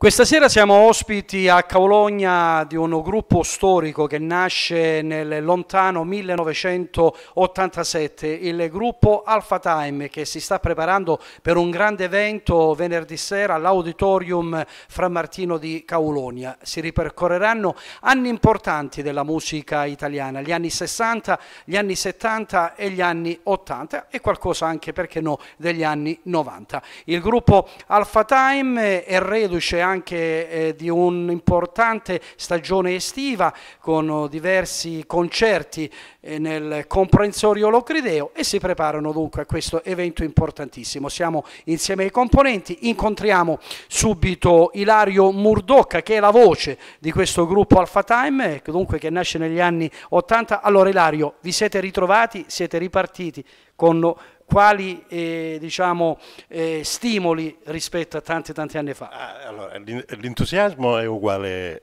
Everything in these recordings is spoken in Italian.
Questa sera siamo ospiti a Caologna di un gruppo storico che nasce nel lontano 1987, il gruppo Alpha Time che si sta preparando per un grande evento venerdì sera all'Auditorium Fra Martino di Caologna. Si ripercorreranno anni importanti della musica italiana, gli anni 60, gli anni 70 e gli anni 80 e qualcosa anche, perché no, degli anni 90. Il gruppo Alpha Time è reduce anche anche eh, di un'importante stagione estiva con oh, diversi concerti eh, nel comprensorio Locrideo e si preparano dunque a questo evento importantissimo. Siamo insieme ai componenti, incontriamo subito Ilario Murdocca che è la voce di questo gruppo Alpha Time, eh, dunque che nasce negli anni 80. Allora Ilario, vi siete ritrovati, siete ripartiti con oh, quali eh, diciamo, eh, stimoli rispetto a tanti tanti anni fa? Ah, allora, l'entusiasmo è uguale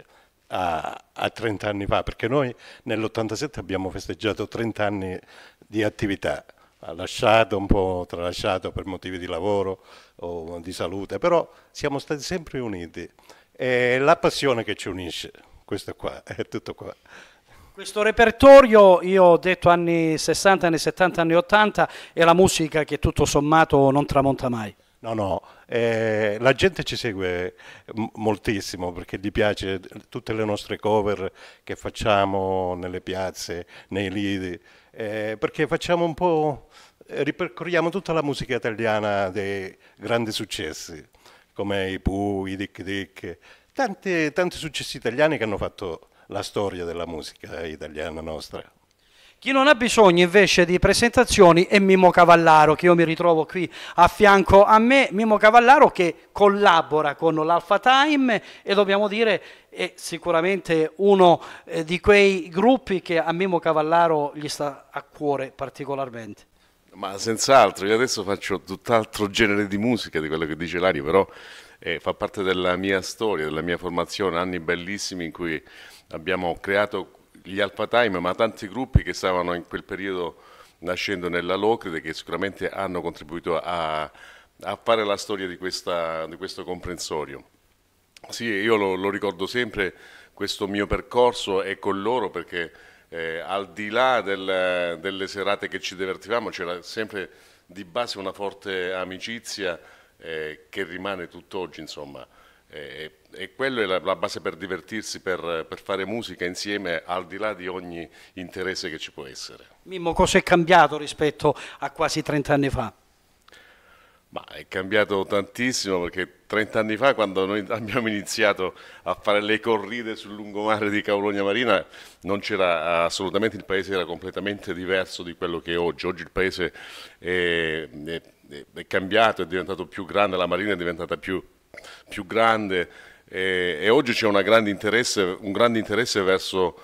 a, a, 30 anni fa, perché noi nell'87 abbiamo festeggiato 30 anni di attività, lasciato un po' tralasciato per motivi di lavoro o di salute, però siamo stati sempre uniti. È la passione che ci unisce, questo qua, è tutto qua. Questo repertorio, io ho detto anni 60, anni 70, anni 80, è la musica che tutto sommato non tramonta mai. No, no, eh, la gente ci segue moltissimo perché gli piace tutte le nostre cover che facciamo nelle piazze, nei lidi, eh, perché facciamo un po', eh, ripercorriamo tutta la musica italiana dei grandi successi, come i Pooh, i Dick Dick, tanti, tanti successi italiani che hanno fatto la storia della musica italiana nostra. Chi non ha bisogno invece di presentazioni è Mimmo Cavallaro, che io mi ritrovo qui a fianco a me, Mimmo Cavallaro che collabora con l'Alpha Time e dobbiamo dire è sicuramente uno eh, di quei gruppi che a Mimmo Cavallaro gli sta a cuore particolarmente. Ma senz'altro, io adesso faccio tutt'altro genere di musica di quello che dice Lario, però eh, fa parte della mia storia, della mia formazione, anni bellissimi in cui abbiamo creato gli Alpha Time, ma tanti gruppi che stavano in quel periodo nascendo nella Locride che sicuramente hanno contribuito a, a fare la storia di, questa, di questo comprensorio. Sì, io lo, lo, ricordo sempre questo mio percorso è con loro perché eh, al di là del, delle serate che ci divertivamo c'era sempre di base una forte amicizia eh, che rimane tutt'oggi, insomma, eh, eh, e, e quella è la, la, base per divertirsi, per, per, fare musica insieme al di là di ogni interesse che ci può essere. Mimmo, cosa è cambiato rispetto a quasi 30 anni fa? Ma è cambiato tantissimo perché 30 anni fa quando noi abbiamo iniziato a fare le corride sul lungomare di Cavologna Marina non c'era assolutamente, il paese era completamente diverso di quello che è oggi. Oggi il paese è, è, è cambiato, è diventato più grande, la marina è diventata più, più grande e, e oggi c'è un grande interesse verso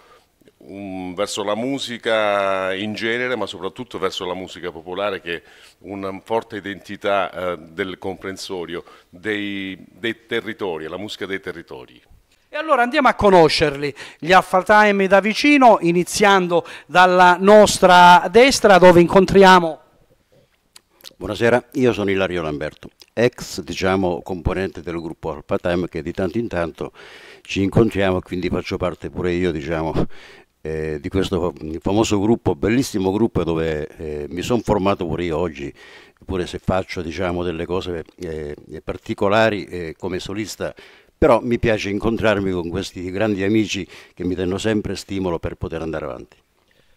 un, verso la musica in genere, ma soprattutto verso la musica popolare che è una forte identità eh, del comprensorio, dei, dei territori, la musica dei territori. E allora andiamo a conoscerli, gli Alpha Time da vicino, iniziando dalla nostra destra dove incontriamo... Buonasera, io sono Ilario Lamberto, ex diciamo, componente del gruppo Alpha Time che di tanto in tanto ci incontriamo, quindi faccio parte pure io diciamo, eh, di questo famoso gruppo, bellissimo gruppo dove eh, mi sono formato pure io oggi, pure se faccio diciamo, delle cose eh, particolari eh, come solista, però mi piace incontrarmi con questi grandi amici che mi danno sempre stimolo per poter andare avanti.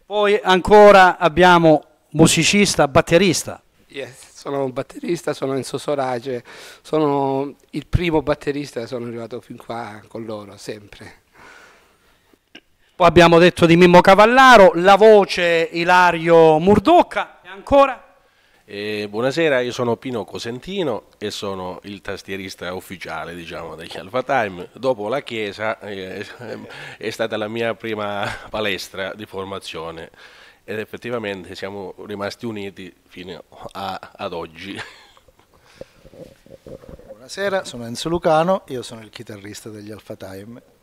Poi ancora abbiamo musicista, batterista. Yes, sono un batterista, sono Enzo Sorage, sono il primo batterista, sono arrivato fin qua con loro sempre poi abbiamo detto di Mimmo Cavallaro, la voce Ilario Murdocca e ancora? Eh, buonasera, io sono Pino Cosentino e sono il tastierista ufficiale diciamo, degli Alpha Time. Dopo la chiesa eh, è stata la mia prima palestra di formazione ed effettivamente siamo rimasti uniti fino a, ad oggi. Buonasera, sono Enzo Lucano, io sono il chitarrista degli Alpha Time